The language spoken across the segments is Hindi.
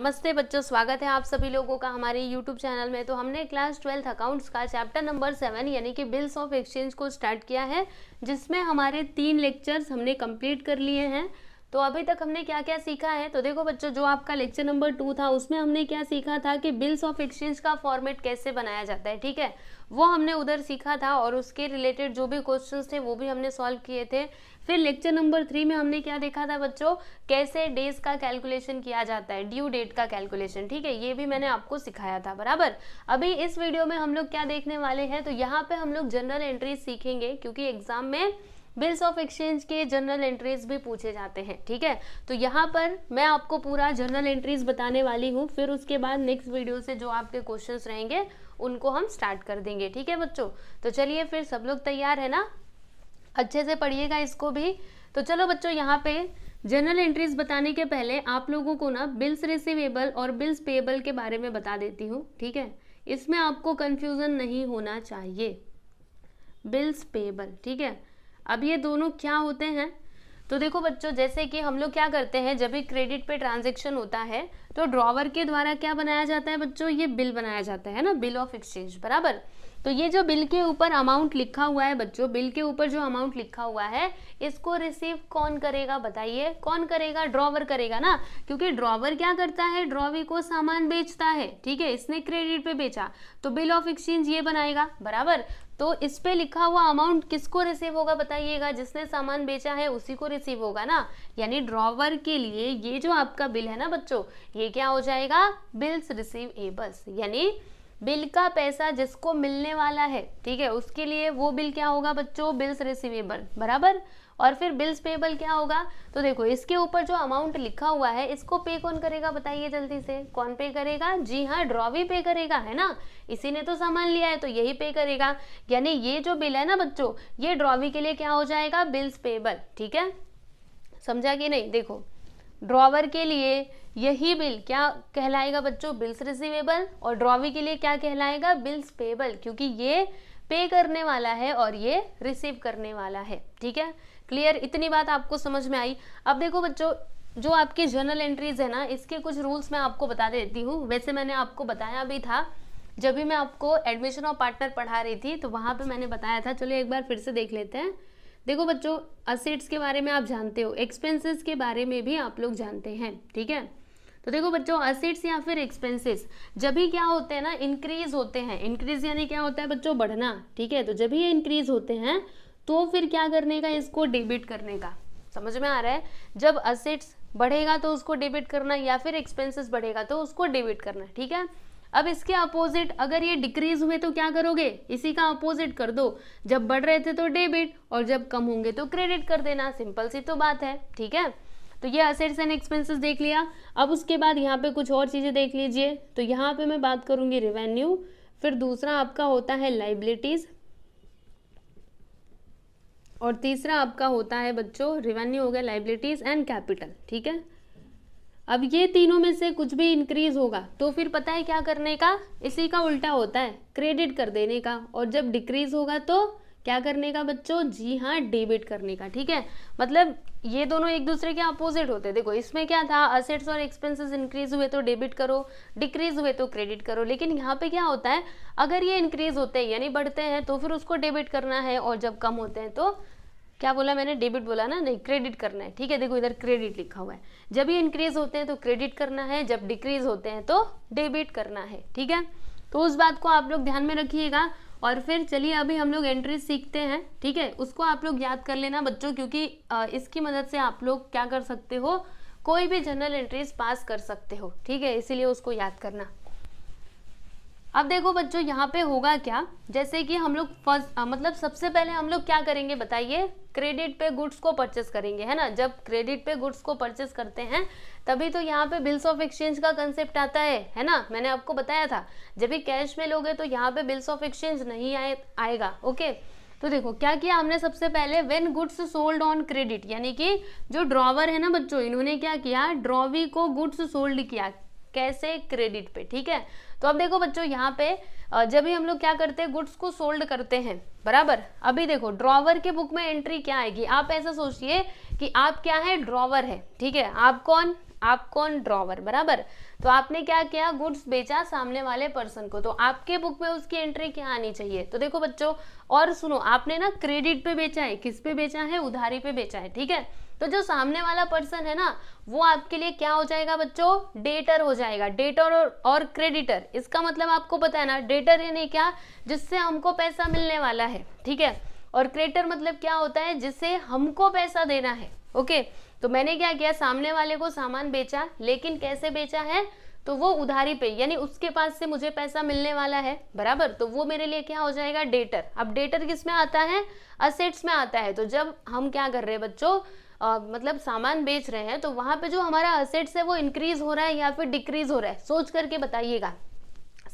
नमस्ते बच्चों स्वागत है आप सभी लोगों का हमारे YouTube चैनल में तो हमने क्लास ट्वेल्थ अकाउंट्स का चैप्टर नंबर सेवन यानी कि बिल्स ऑफ एक्सचेंज को स्टार्ट किया है जिसमें हमारे तीन लेक्चर्स हमने कंप्लीट कर लिए हैं तो अभी तक हमने क्या क्या सीखा है तो देखो बच्चों जो आपका लेक्चर नंबर टू था उसमें हमने क्या सीखा था कि बिल्स ऑफ एक्सचेंज का फॉर्मेट कैसे बनाया जाता है ठीक है वो हमने उधर सीखा था और उसके रिलेटेड जो भी क्वेश्चन थे वो भी हमने सॉल्व किए थे फिर लेक्चर नंबर थ्री में हमने क्या देखा था बच्चों कैसे डेज का कैलकुलेशन किया जाता है ड्यू डेट का कैलकुलेशन ठीक है ये भी मैंने आपको सिखाया था बराबर अभी इस वीडियो में हम लोग क्या देखने वाले हैं तो यहाँ पे हम लोग जनरल एंट्रीज सीखेंगे क्योंकि एग्जाम में बिल्स ऑफ एक्सचेंज के जनरल एंट्रीज भी पूछे जाते हैं ठीक है तो यहाँ पर मैं आपको पूरा जनरल एंट्रीज बताने वाली हूँ फिर उसके बाद नेक्स्ट वीडियो से जो आपके क्वेश्चंस रहेंगे उनको हम स्टार्ट कर देंगे ठीक है बच्चों तो चलिए फिर सब लोग तैयार है ना अच्छे से पढ़िएगा इसको भी तो चलो बच्चों यहाँ पे जनरल एंट्रीज बताने के पहले आप लोगों को ना बिल्स रिसीवेबल और बिल्स पेएबल के बारे में बता देती हूँ ठीक है इसमें आपको कन्फ्यूज़न नहीं होना चाहिए बिल्स पेएबल ठीक है अब ये दोनों क्या होते हैं तो देखो बच्चों जैसे कि हम लोग क्या करते हैं जब भी क्रेडिट पे ट्रांजेक्शन होता है तो ड्रॉवर के द्वारा क्या बनाया जाता है बच्चों ये बिल बनाया जाता है ना बिल ऑफ एक्सचेंज बराबर तो ये जो बिल के ऊपर अमाउंट लिखा हुआ है बच्चों बिल के ऊपर जो अमाउंट लिखा हुआ है इसको रिसीव कौन करेगा बताइए कौन करेगा ड्रॉवर करेगा ना क्योंकि ड्रॉवर क्या करता है ड्रॉवी को सामान बेचता है ठीक है इसने क्रेडिट पे बेचा तो बिल ऑफ एक्सचेंज ये बनाएगा बराबर तो इस पे लिखा हुआ अमाउंट किसको रिसीव होगा बताइएगा जिसने सामान बेचा है उसी को रिसीव होगा ना यानी ड्रॉवर के लिए ये जो आपका बिल है ना बच्चों ये क्या हो जाएगा बिल्स रिसीव एबल्स यानी बिल का पैसा जिसको मिलने वाला है ठीक है उसके लिए वो बिल क्या होगा बच्चों बिल्स रिसीवेबल बराबर और फिर बिल्स पेबल क्या होगा तो देखो इसके ऊपर जो अमाउंट लिखा हुआ है इसको पे कौन करेगा बताइए जल्दी से कौन पे करेगा जी हाँ ड्रॉवी पे करेगा है ना इसी ने तो सामान लिया है तो यही पे करेगा यानी ये जो बिल है ना बच्चों ये ड्रॉवी के लिए क्या हो जाएगा बिल्स पेबल ठीक है समझा कि नहीं देखो ड्रॉवर के लिए यही बिल क्या कहलाएगा बच्चों बिल्स रिसीवेबल और ड्रॉवी के लिए क्या कहलाएगा बिल्स पेबल क्योंकि ये पे करने वाला है और ये रिसीव करने वाला है ठीक है क्लियर इतनी बात आपको समझ में आई अब देखो बच्चों जो आपकी जर्नल एंट्रीज है ना इसके कुछ रूल्स मैं आपको बता देती हूँ वैसे मैंने आपको बताया भी था जब भी मैं आपको एडमिशन और पार्टनर पढ़ा रही थी तो वहाँ पे मैंने बताया था चलिए एक बार फिर से देख लेते हैं देखो बच्चों असेट्स के बारे में आप जानते हो एक्सपेंसेस के बारे में भी आप लोग जानते हैं ठीक है तो देखो बच्चों असेट्स या फिर एक्सपेंसेस जब भी क्या होते हैं ना इंक्रीज होते हैं इंक्रीज यानी क्या होता है बच्चों बढ़ना ठीक है तो जब भी ये इंक्रीज होते हैं तो फिर क्या करने का इसको डेबिट करने का समझ में आ रहा है जब असेट्स बढ़ेगा तो उसको डेबिट करना या फिर एक्सपेंसेस बढ़ेगा तो उसको डेबिट करना ठीक है अब इसके अपोजिट अगर ये डिक्रीज हुए तो क्या करोगे इसी का अपोजिट कर दो जब बढ़ रहे थे तो डेबिट और जब कम होंगे तो क्रेडिट कर देना सिंपल सी तो बात है ठीक है तो ये असेट्स एंड एक्सपेंसेस देख लिया अब उसके बाद यहाँ पे कुछ और चीज़ें देख लीजिए तो यहाँ पे मैं बात करूंगी रिवेन्यू फिर दूसरा आपका होता है लाइबिलिटीज़ और तीसरा आपका होता है बच्चों रिवेन्यू हो गया लाइबिलिटीज़ एंड कैपिटल ठीक है अब ये तीनों में से कुछ भी इंक्रीज होगा तो फिर पता है क्या करने का इसी का उल्टा होता है क्रेडिट कर देने का और जब डिक्रीज होगा तो क्या करने का बच्चों जी हाँ डेबिट करने का ठीक है मतलब ये दोनों एक दूसरे के अपोजिट होते हैं देखो इसमें क्या था असेट्स और एक्सपेंसेस इंक्रीज हुए तो डेबिट करो डिक्रीज हुए तो क्रेडिट करो लेकिन यहाँ पे क्या होता है अगर ये इंक्रीज होते हैं यानी बढ़ते हैं तो फिर उसको डेबिट करना है और जब कम होते हैं तो क्या बोला मैंने डेबिट बोला ना नहीं क्रेडिट करना है ठीक है देखो इधर क्रेडिट लिखा हुआ है जब ये इंक्रीज होते हैं तो क्रेडिट करना है जब डिक्रीज होते हैं तो डेबिट करना है ठीक है तो उस बात को आप लोग ध्यान में रखिएगा और फिर चलिए अभी हम लोग एंट्री सीखते हैं ठीक है उसको आप लोग याद कर लेना बच्चों क्योंकि इसकी मदद से आप लोग क्या कर सकते हो कोई भी जनरल एंट्रीज पास कर सकते हो ठीक है इसीलिए उसको याद करना अब देखो बच्चों यहाँ पे होगा क्या जैसे कि हम लोग फर्स्ट मतलब सबसे पहले हम लोग क्या करेंगे बताइए क्रेडिट पे गुड्स को परचेस करेंगे है ना जब क्रेडिट पे गुड्स को परचेस करते हैं तभी तो यहाँ पे बिल्स ऑफ एक्सचेंज का कंसेप्ट आता है है ना मैंने आपको बताया था जब भी कैश में लोगे तो यहाँ पे बिल्स ऑफ एक्सचेंज नहीं आए आएगा ओके तो देखो क्या किया हमने सबसे पहले when goods sold on credit यानी कि जो ड्रॉवर है ना बच्चों इन्होंने क्या किया ड्रॉवी को गुड्स सोल्ड किया कैसे क्रेडिट पे ठीक है तो अब देखो बच्चों यहाँ पे जब भी हम लोग क्या करते हैं गुड्स को सोल्ड करते हैं बराबर अभी देखो ड्रॉवर के बुक में एंट्री क्या आएगी आप ऐसा सोचिए कि आप क्या है ड्रॉवर है ठीक है आप कौन आप कौन ड्रॉवर बराबर तो आपने क्या किया गुड्स बेचा सामने वाले पर्सन को तो आपके बुक में उसकी एंट्री क्या आनी चाहिए तो देखो बच्चों और सुनो आपने ना क्रेडिट पे बेचा है किस पे बेचा है उधारी पे बेचा है ठीक है तो जो सामने वाला पर्सन है ना वो आपके लिए क्या हो जाएगा बच्चों डेटर हो जाएगा डेटर और, और क्रेडिटर इसका मतलब आपको पता है ना डेटर यानी क्या जिससे हमको पैसा मिलने वाला है ठीक है और क्रेडिटर मतलब क्या होता है जिससे हमको पैसा देना है ओके तो मैंने क्या किया सामने वाले को सामान बेचा लेकिन कैसे बेचा है तो वो उधारी पे यानी उसके पास से मुझे पैसा मिलने वाला है बराबर तो वो मेरे लिए क्या हो जाएगा डेटर अब डेटर किस में आता है असेट्स में आता है तो जब हम क्या कर रहे हैं बच्चों आ, मतलब सामान बेच रहे हैं तो वहाँ पे जो हमारा असेट्स है वो इंक्रीज हो रहा है या फिर डिक्रीज हो रहा है सोच करके बताइएगा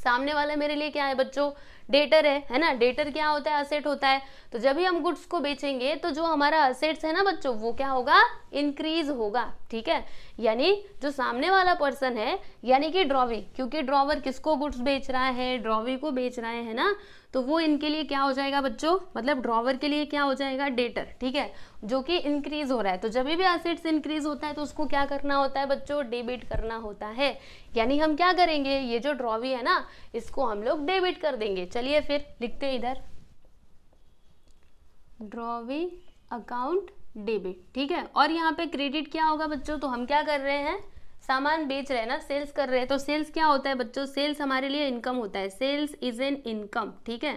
सामने वाला मेरे लिए क्या है बच्चों डेटर है है ना डेटर क्या होता है असेट होता है तो जब भी हम गुड्स को बेचेंगे तो जो हमारा असेट्स है ना बच्चों वो क्या होगा इंक्रीज होगा ठीक है यानी जो सामने वाला पर्सन है यानी कि ड्रॉवी क्योंकि ड्रॉवर किसको गुड्स बेच रहा है ड्रॉवी को बेच रहा है ना तो वो इनके लिए क्या हो जाएगा बच्चों मतलब ड्रॉवर के लिए क्या हो जाएगा डेटर ठीक है जो कि इंक्रीज हो रहा है तो जब भी एसेट्स इंक्रीज होता है तो उसको क्या करना होता है बच्चों डेबिट करना होता है यानी हम क्या करेंगे ये जो ड्रॉवी है ना इसको हम लोग डेबिट कर देंगे चलिए फिर लिखते हैं इधर ड्रॉवी अकाउंट डेबिट ठीक है और यहाँ पे क्रेडिट क्या होगा बच्चों तो हम क्या कर रहे हैं सामान बेच रहे हैं ना सेल्स कर रहे हैं तो सेल्स क्या होता है बच्चों सेल्स हमारे लिए इनकम होता है सेल्स इज एन इनकम ठीक है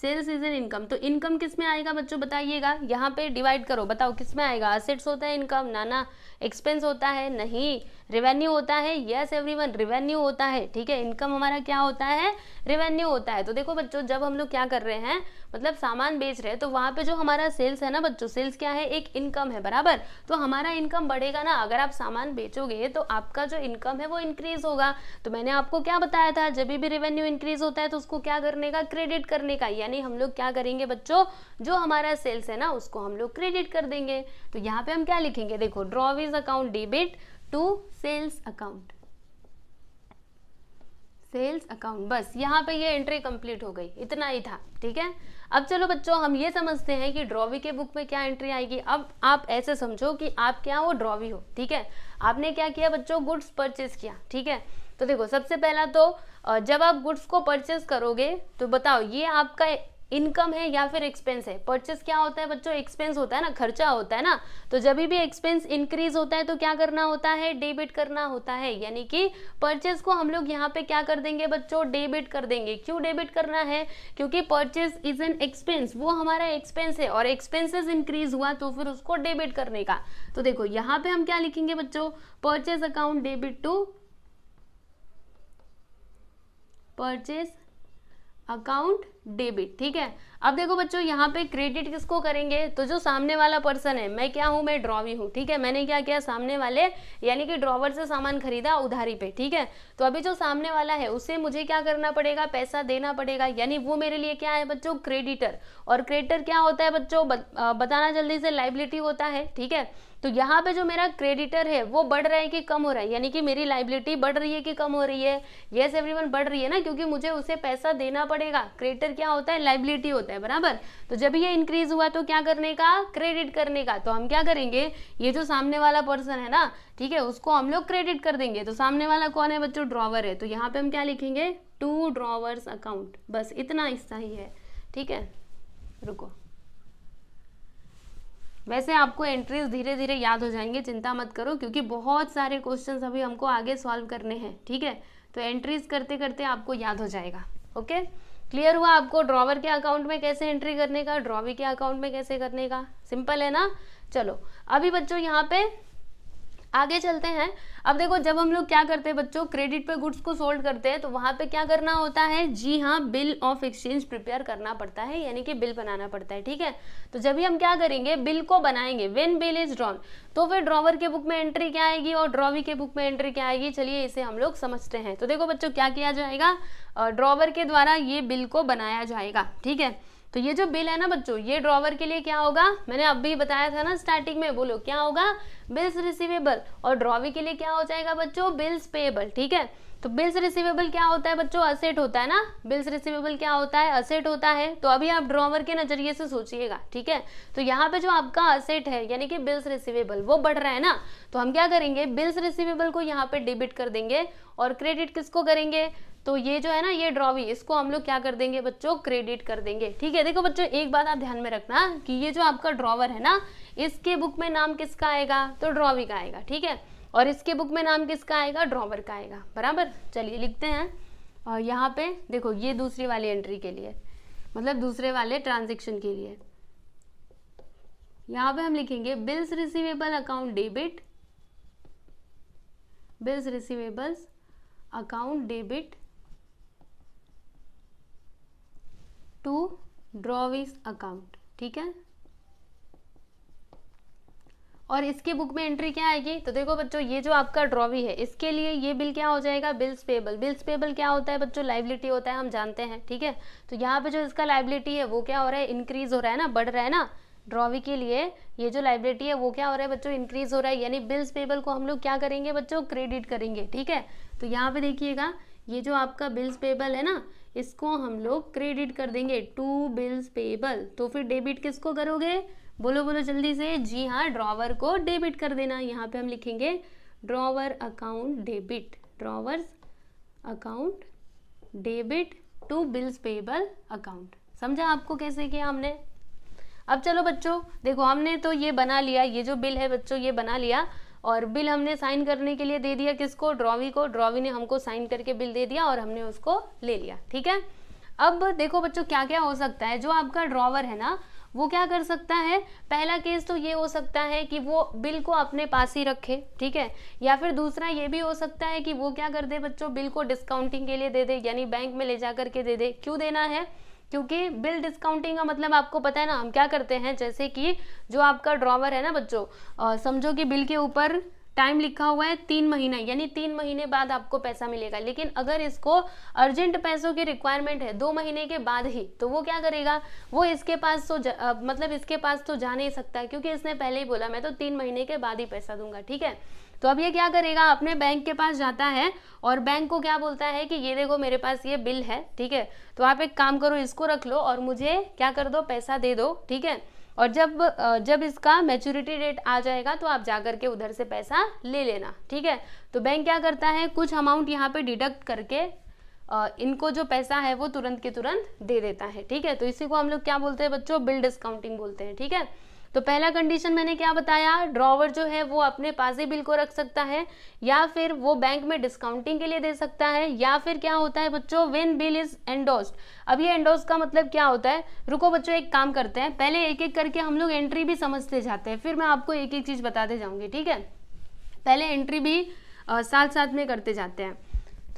सेल्स इज एन इनकम तो इनकम किस में आएगा बच्चों बताइएगा यहाँ पे डिवाइड करो बताओ किस में आएगा असेट्स होता है इनकम ना ना एक्सपेंस होता है नहीं रिवेन्यू होता है यस एवरीवन रिवेन्यू होता है ठीक है इनकम हमारा क्या होता है रिवेन्यू होता है तो देखो बच्चों जब हम लोग क्या कर रहे हैं मतलब सामान बेच रहे हैं तो वहाँ पे जो हमारा सेल्स है ना बच्चों सेल्स क्या है एक इनकम है बराबर तो हमारा इनकम बढ़ेगा ना अगर आप सामान बेचोगे तो आपका जो इनकम है वो इंक्रीज होगा तो मैंने आपको क्या बताया था जब भी रेवेन्यू इंक्रीज होता है तो उसको क्या करने का क्रेडिट करने का यानी हम लोग क्या करेंगे बच्चों जो हमारा सेल्स है ना उसको हम लोग क्रेडिट कर देंगे तो यहाँ पे हम क्या लिखेंगे देखो drawee's savings account debit to sales account sales account बस यहाँ पे ये एंट्री कंप्लीट हो गई इतना ही था ठीक है अब चलो बच्चों हम ये समझते हैं कि ड्रॉवी के बुक में क्या एंट्री आएगी अब आप ऐसे समझो कि आप क्या हो ड्रॉवी हो ठीक है आपने क्या किया बच्चों गुड्स परचेज किया ठीक है तो देखो सबसे पहला तो जब आप गुड्स को परचेज करोगे तो बताओ ये आपका इनकम है या फिर एक्सपेंस है परचेस क्या होता है बच्चों एक्सपेंस होता है ना खर्चा होता है ना तो जब भी एक्सपेंस इंक्रीज होता है तो क्या करना होता है डेबिट करना होता है यानी कि परचेस को हम लोग यहाँ पे क्या कर देंगे बच्चों डेबिट कर देंगे क्यों डेबिट करना है क्योंकि परचेस इज एन एक्सपेंस वो हमारा एक्सपेंस है और एक्सपेंसिस इंक्रीज हुआ तो फिर उसको डेबिट करने का तो देखो यहाँ पे हम क्या लिखेंगे बच्चों purchase account debit to purchase account debit ठीक है अब देखो बच्चों यहाँ पे क्रेडिट किसको करेंगे तो जो सामने वाला पर्सन है मैं क्या हूँ मैं ड्रॉवी हूँ ठीक है मैंने क्या किया सामने वाले यानी कि ड्रॉवर से सामान खरीदा उधारी पे ठीक है तो अभी जो सामने वाला है उसे मुझे क्या करना पड़ेगा पैसा देना पड़ेगा यानी वो मेरे लिए क्या है बच्चों क्रेडिटर और क्रेडिटर क्या होता है बच्चों बताना जल्दी से लाइबिलिटी होता है ठीक है तो यहाँ पे जो मेरा क्रेडिटर है वो बढ़ रहा है कि कम हो रहा है यानी कि मेरी लाइबिलिटी बढ़ रही है कि कम हो रही है yes, एवरीवन बढ़ रही है ना क्योंकि मुझे उसे पैसा देना पड़ेगा क्रेडिटर क्या होता है लाइबिलिटी होता है बराबर तो जब ये इंक्रीज हुआ तो क्या करने का क्रेडिट करने का तो हम क्या करेंगे ये जो सामने वाला पर्सन है ना ठीक है उसको हम लोग क्रेडिट कर देंगे तो सामने वाला कौन है बच्चों ड्रॉवर है तो यहाँ पे हम क्या लिखेंगे टू ड्रॉवर्स अकाउंट बस इतना हिस्सा ही है ठीक है रुको वैसे आपको एंट्रीज धीरे धीरे याद हो जाएंगे चिंता मत करो क्योंकि बहुत सारे क्वेश्चन अभी हमको आगे सॉल्व करने हैं ठीक है तो एंट्रीज करते करते आपको याद हो जाएगा ओके क्लियर हुआ आपको ड्रॉवर के अकाउंट में कैसे एंट्री करने का ड्रॉवी के अकाउंट में कैसे करने का सिंपल है ना चलो अभी बच्चों यहाँ पे आगे चलते हैं अब देखो जब हम लोग क्या करते हैं बच्चों क्रेडिट पे गुड्स को सोल्ड करते हैं तो वहां पे क्या करना होता है जी हाँ बिल ऑफ एक्सचेंज प्रिपेयर करना पड़ता है यानी कि बिल बनाना पड़ता है ठीक है तो जब भी हम क्या करेंगे बिल को बनाएंगे वेन बिल इज ड्रॉन तो फिर ड्रॉवर के बुक में एंट्री क्या आएगी और ड्रॉवी के बुक में एंट्री क्या आएगी चलिए इसे हम लोग समझते हैं तो देखो बच्चों क्या किया जाएगा ड्रॉवर के द्वारा ये बिल को बनाया जाएगा ठीक है तो ये जो बिल है ना बच्चों ये ड्रॉवर के लिए क्या होगा मैंने अभी बताया था ना स्टार्टिंग में बोलो क्या होगा बिल्स रिसीवेबल और ड्रॉवी के लिए क्या हो जाएगा बच्चों बिल्स पेएबल ठीक है तो बिल्स रिसीवेबल क्या होता है बच्चों असेट होता है ना बिल्स रिसीवेबल क्या होता है असेट होता है तो अभी आप ड्रॉवर के नजरिए से सोचिएगा ठीक है तो यहाँ पे जो आपका असेट है यानी कि बिल्स रिसीवेबल वो बढ़ रहा है ना तो हम क्या करेंगे बिल्स रिसीवेबल को यहाँ पे डेबिट कर देंगे और क्रेडिट किसको करेंगे तो ये जो है ना ये ड्रॉवी इसको हम लोग क्या कर देंगे बच्चों क्रेडिट कर देंगे ठीक है देखो बच्चों एक बात आप ध्यान में रखना कि ये जो आपका ड्रॉवर है ना इसके बुक में नाम किसका आएगा तो ड्रॉवी का आएगा ठीक है और इसके बुक में नाम किसका आएगा ड्रॉवर का आएगा बराबर चलिए लिखते हैं और यहाँ पे देखो ये दूसरी वाली एंट्री के लिए मतलब दूसरे वाले ट्रांजेक्शन के लिए यहाँ पे हम लिखेंगे bills receivable account debit bills receivables account debit to drawee's account ठीक है और इसके बुक में एंट्री क्या आएगी तो देखो बच्चों ये जो आपका ड्रॉवी है इसके लिए ये बिल क्या हो जाएगा बिल्स पेबल बिल्स पेबल क्या होता है बच्चों लाइबिलिटी होता है हम जानते हैं ठीक है तो यहाँ पे जो इसका लाइबिलिटी है वो क्या हो रहा है इंक्रीज हो रहा है ना बढ़ रहा है ना ड्रॉवी के लिए ये जो लाइबिलिटी है वो क्या हो रहा है बच्चों इंक्रीज हो रहा है यानी बिल्स पेबल को हम लोग क्या करेंगे बच्चों क्रेडिट करेंगे ठीक है तो यहाँ पे देखिएगा ये जो आपका बिल्स पेबल है ना इसको हम लोग क्रेडिट कर देंगे टू बिल्स पेबल तो फिर डेबिट किसको करोगे बोलो बोलो जल्दी से जी हाँ ड्रॉवर को डेबिट कर देना यहाँ पे हम लिखेंगे drawer account debit drawer account debit to bills payable account समझा आपको कैसे किया हमने अब चलो बच्चों देखो हमने तो ये बना लिया ये जो बिल है बच्चों ये बना लिया और बिल हमने साइन करने के लिए दे दिया किसको ड्रॉवी को ड्रॉवी ने हमको साइन करके बिल दे दिया और हमने उसको ले लिया ठीक है अब देखो बच्चों क्या क्या हो सकता है जो आपका ड्रॉवर है ना वो क्या कर सकता है पहला केस तो ये हो सकता है कि वो बिल को अपने पास ही रखे ठीक है या फिर दूसरा ये भी हो सकता है कि वो क्या कर दे बच्चों बिल को डिस्काउंटिंग के लिए दे दे यानी बैंक में ले जा करके दे दे क्यों देना है क्योंकि बिल डिस्काउंटिंग का मतलब आपको पता है ना हम क्या करते हैं जैसे कि जो आपका ड्रॉवर है ना बच्चों समझो कि बिल के ऊपर टाइम लिखा हुआ है तीन महीना यानी तीन महीने बाद आपको पैसा मिलेगा लेकिन अगर इसको अर्जेंट पैसों की रिक्वायरमेंट है दो महीने के बाद ही तो वो क्या करेगा वो इसके पास तो मतलब इसके पास तो जा नहीं सकता क्योंकि इसने पहले ही बोला मैं तो तीन महीने के बाद ही पैसा दूंगा ठीक है तो अब ये क्या करेगा अपने बैंक के पास जाता है और बैंक को क्या बोलता है कि ये देखो मेरे पास ये बिल है ठीक है तो आप एक काम करो इसको रख लो और मुझे क्या कर दो पैसा दे दो ठीक है और जब जब इसका मेच्योरिटी डेट आ जाएगा तो आप जा करके उधर से पैसा ले लेना ठीक है तो बैंक क्या करता है कुछ अमाउंट यहाँ पे डिडक्ट करके इनको जो पैसा है वो तुरंत के तुरंत दे देता है ठीक है तो इसी को हम लोग क्या बोलते हैं बच्चों बिल डिस्काउंटिंग बोलते हैं ठीक है तो पहला कंडीशन मैंने क्या बताया ड्रॉवर जो है वो अपने पास ही बिल को रख सकता है या फिर वो बैंक में डिस्काउंटिंग के लिए दे सकता है या फिर क्या होता है बच्चों वेन बिल इज एंडोस्ड अब ये एंडोज का मतलब क्या होता है रुको बच्चों एक काम करते हैं पहले एक एक करके हम लोग एंट्री भी समझते जाते हैं फिर मैं आपको एक एक चीज़ बताते जाऊंगी ठीक है पहले एंट्री भी साथ साथ में करते जाते हैं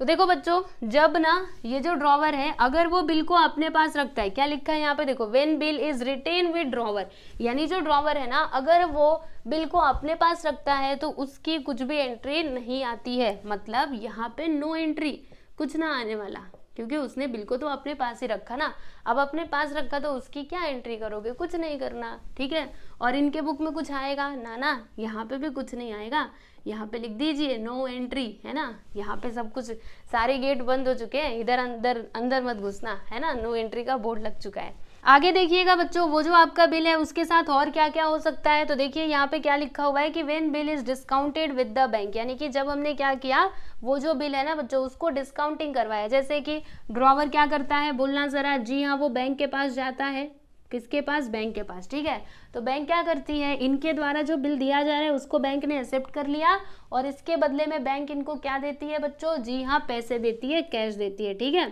तो देखो बच्चों जब ना ये जो ड्रॉवर है अगर वो बिल को अपने पास रखता है क्या लिखा है यहाँ पे देखो when bill is written with drawer यानी जो ड्रॉवर है ना अगर वो बिल को अपने पास रखता है तो उसकी कुछ भी एंट्री नहीं आती है मतलब यहाँ पे नो एंट्री कुछ ना आने वाला क्योंकि उसने बिल को तो अपने पास ही रखा ना अब अपने पास रखा तो उसकी क्या एंट्री करोगे कुछ नहीं करना ठीक है और इनके बुक में कुछ आएगा ना ना यहाँ पे भी कुछ नहीं आएगा यहाँ पे लिख दीजिए नो एंट्री है ना यहाँ पे सब कुछ सारे गेट बंद हो चुके हैं इधर अंदर अंदर मत घुसना है ना नो एंट्री का बोर्ड लग चुका है आगे देखिएगा बच्चों वो जो आपका बिल है उसके साथ और क्या क्या हो सकता है तो देखिए यहाँ पे क्या लिखा हुआ है कि when bill is discounted with the bank यानी कि जब हमने क्या किया वो जो बिल है ना बच्चों उसको डिस्काउंटिंग करवाया जैसे कि ड्रॉवर क्या करता है बोलना ज़रा जी हाँ वो बैंक के पास जाता है किसके पास बैंक के पास ठीक है तो बैंक क्या करती है इनके द्वारा जो बिल दिया जा रहा है उसको बैंक ने एक्सेप्ट कर लिया और इसके बदले में बैंक इनको क्या देती है बच्चों जी हाँ पैसे देती है कैश देती है ठीक है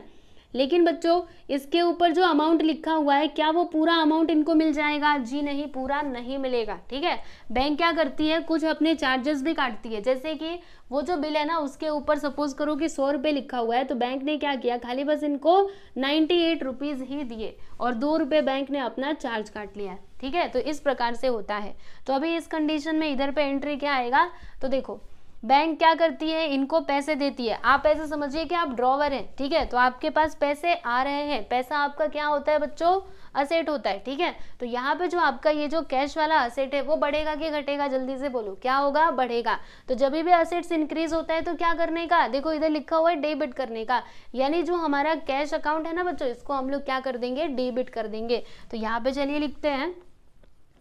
लेकिन बच्चों इसके ऊपर जो अमाउंट लिखा हुआ है क्या वो पूरा अमाउंट इनको मिल जाएगा जी नहीं पूरा नहीं मिलेगा ठीक है बैंक क्या करती है कुछ अपने चार्जेस भी काटती है जैसे कि वो जो बिल है ना उसके ऊपर सपोज करो कि सौ रुपये लिखा हुआ है तो बैंक ने क्या किया खाली बस इनको नाइन्टी एट रुपीज़ ही दिए और दो रुपये बैंक ने अपना चार्ज काट लिया ठीक है तो इस प्रकार से होता है तो अभी इस कंडीशन में इधर पे एंट्री क्या आएगा तो देखो बैंक क्या करती है इनको पैसे देती है आप ऐसे समझिए कि आप ड्रॉवर हैं ठीक है तो आपके पास पैसे आ रहे हैं पैसा आपका क्या होता है बच्चों असेट होता है ठीक है तो यहाँ पे जो आपका ये जो कैश वाला असेट है वो बढ़ेगा कि घटेगा जल्दी से बोलो क्या होगा बढ़ेगा तो जब भी असेट्स इंक्रीज होता है तो क्या करने का देखो इधर लिखा हुआ है डेबिट करने का यानी जो हमारा कैश अकाउंट है ना बच्चों इसको हम लोग क्या कर देंगे डेबिट कर देंगे तो यहाँ पे चलिए लिखते हैं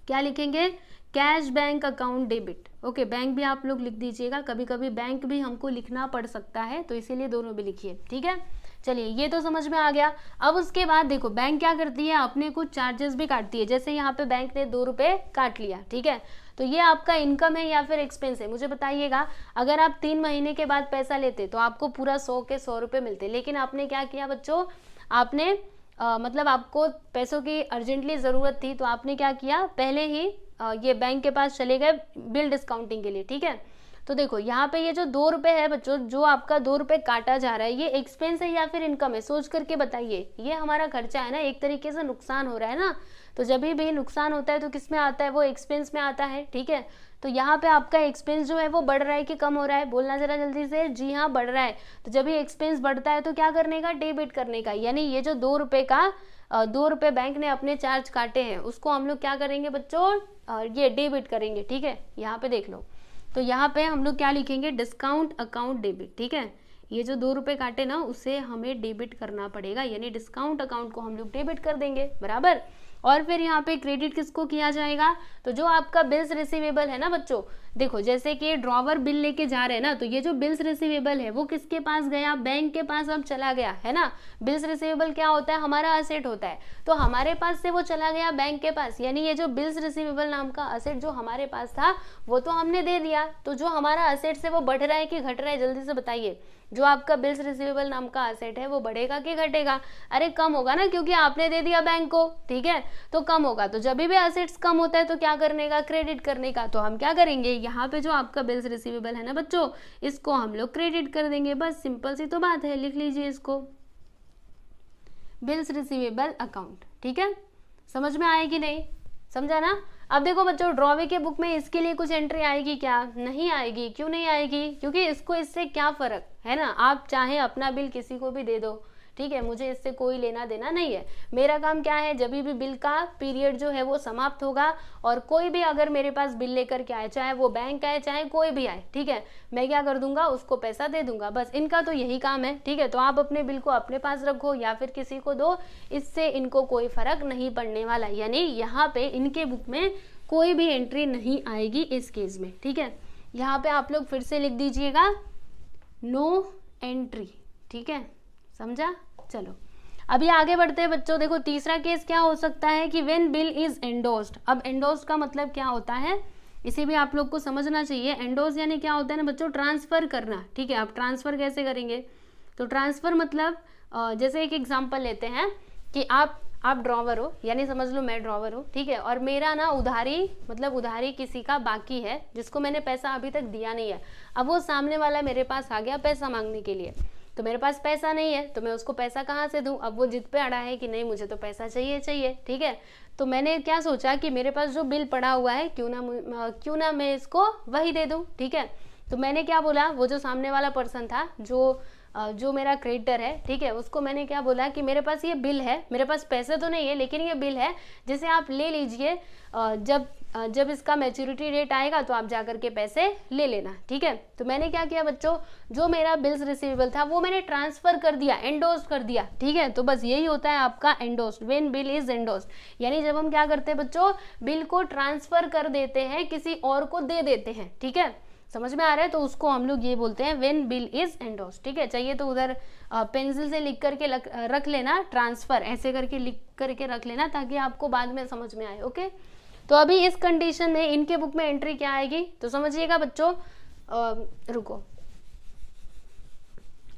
क्या लिखेंगे cash bank account debit okay bank भी आप लोग लिख दीजिएगा कभी कभी बैंक भी हमको लिखना पड़ सकता है तो इसीलिए दोनों भी लिखिए ठीक है चलिए ये तो समझ में आ गया अब उसके बाद देखो बैंक क्या करती है अपने कुछ चार्जेस भी काटती है जैसे यहाँ पे बैंक ने दो रुपये काट लिया ठीक है तो ये आपका इनकम है या फिर एक्सपेंस है मुझे बताइएगा अगर आप तीन महीने के बाद पैसा लेते तो आपको पूरा सौ के सौ रुपये मिलते लेकिन आपने क्या किया बच्चों आपने आ, मतलब आपको पैसों की अर्जेंटली ज़रूरत थी तो आपने क्या किया पहले ही ये बैंक के पास चले गए बिल डिस्काउंटिंग के लिए ठीक है तो देखो यहाँ पे ये जो दो रुपए है बच्चों जो आपका दो रुपए काटा जा रहा है ये एक्सपेंस है या फिर इनकम है सोच करके बताइए ये हमारा खर्चा है ना एक तरीके से नुकसान हो रहा है ना तो जब भी नुकसान होता है तो किस में आता है वो एक्सपेंस में आता है ठीक है तो यहाँ पे आपका एक्सपेंस जो है वो बढ़ रहा है कि कम हो रहा है बोलना ज़रा जल्दी से जी हाँ बढ़ रहा है तो जब ये एक्सपेंस बढ़ता है तो क्या करने का डेबिट करने का यानी ये जो दो रुपए का दो रुपए बैंक ने अपने चार्ज काटे हैं उसको हम लोग क्या करेंगे बच्चों और ये डेबिट करेंगे ठीक है यहाँ पे देख लो तो यहाँ पे हम लोग क्या लिखेंगे डिस्काउंट अकाउंट डेबिट ठीक है ये जो दो रुपये काटे ना उसे हमें डेबिट करना पड़ेगा यानी डिस्काउंट अकाउंट को हम लोग डेबिट कर देंगे बराबर और फिर यहाँ पे क्रेडिट किसको किया जाएगा तो जो आपका बिल्स रिसीवेबल है ना बच्चों देखो जैसे कि ड्रॉवर बिल लेके जा रहे हैं ना तो ये जो बिल्स रिसीवेबल है वो किसके पास गया बैंक के पास अब चला गया है ना बिल्स रिसीवेबल क्या होता है हमारा असेट होता है तो हमारे पास से वो चला गया बैंक के पास यानी ये जो बिल्स रिसीवेबल नाम का असेट जो हमारे पास था वो तो हमने दे दिया तो जो हमारा असेट से वो बढ़ रहा है कि घट रहा है जल्दी से बताइए जो आपका बिल्स रिसीवेबल नाम का असेट है वो बढ़ेगा कि घटेगा अरे कम होगा ना क्योंकि आपने दे दिया बैंक को ठीक है तो कम होगा तो जब भी असेट्स कम होता है तो क्या करने का क्रेडिट करने का तो हम क्या करेंगे यहाँ पे जो आपका बिल्स रिसीवेबल है ना बच्चों इसको हम लोग क्रेडिट कर देंगे बस सिंपल सी तो बात है लिख लीजिए इसको बिल्स रिसीवेबल अकाउंट ठीक है समझ में आएगी नहीं समझा ना अब देखो बच्चों ड्रॉवे के बुक में इसके लिए कुछ एंट्री आएगी क्या नहीं आएगी क्यों नहीं आएगी क्योंकि इसको इससे क्या फ़र्क है ना आप चाहे अपना बिल किसी को भी दे दो ठीक है मुझे इससे कोई लेना देना नहीं है मेरा काम क्या है जब भी बिल का पीरियड जो है वो समाप्त होगा और कोई भी अगर मेरे पास बिल लेकर के आए चाहे वो बैंक आए चाहे कोई भी आए ठीक है मैं क्या कर दूंगा उसको पैसा दे दूंगा बस इनका तो यही काम है ठीक है तो आप अपने बिल को अपने पास रखो या फिर किसी को दो इससे इनको कोई फर्क नहीं पड़ने वाला यानी यहाँ पे इनके बुक में कोई भी एंट्री नहीं आएगी इस केस में ठीक है यहाँ पे आप लोग फिर से लिख दीजिएगा नो एंट्री ठीक है समझा चलो अभी आगे बढ़ते हैं बच्चों देखो तीसरा केस क्या हो सकता है कि वेन बिल इज एंडोस्ड अब एंडोस्ड का मतलब क्या होता है इसे भी आप लोग को समझना चाहिए एंडोज यानी क्या होता है ना बच्चों ट्रांसफ़र करना ठीक है आप ट्रांसफ़र कैसे करेंगे तो ट्रांसफ़र मतलब जैसे एक एग्जाम्पल लेते हैं कि आप आप ड्रॉवर हो यानी समझ लो मैं ड्रॉवर हूँ ठीक है और मेरा ना उधारी मतलब उधारी किसी का बाकी है जिसको मैंने पैसा अभी तक दिया नहीं है अब वो सामने वाला मेरे पास आ गया पैसा मांगने के लिए तो मेरे पास पैसा नहीं है तो मैं उसको पैसा कहाँ से दूँ अब वो जिद पे अड़ा है कि नहीं मुझे तो पैसा चाहिए चाहिए ठीक है तो मैंने क्या सोचा कि मेरे पास जो बिल पड़ा हुआ है क्यों ना क्यों ना मैं इसको वही दे दूँ ठीक है तो मैंने क्या बोला वो जो सामने वाला पर्सन था जो जो मेरा क्रेडिटर है ठीक है उसको मैंने क्या बोला कि मेरे पास ये बिल है मेरे पास पैसे तो नहीं है लेकिन ये बिल है जिसे आप ले लीजिए जब जब इसका मेच्योरिटी डेट आएगा तो आप जा के पैसे ले लेना ठीक है तो मैंने क्या किया बच्चों जो मेरा बिल्स रिसीवेबल था वो मैंने ट्रांसफर कर दिया एंडोस कर दिया ठीक है तो बस यही होता है आपका endorsed when bill is endorsed यानी जब हम क्या करते हैं बच्चों बिल को ट्रांसफर कर देते हैं किसी और को दे देते हैं ठीक है समझ में आ रहा है तो उसको हम लोग ये बोलते हैं वेन बिल इज एंडोस ठीक है चाहिए तो उधर पेंसिल से लिख करके रख लेना ट्रांसफ़र ऐसे करके लिख करके रख लेना ताकि आपको बाद में समझ में आए ओके तो अभी इस कंडीशन में इनके बुक में एंट्री क्या आएगी तो समझिएगा बच्चों रुको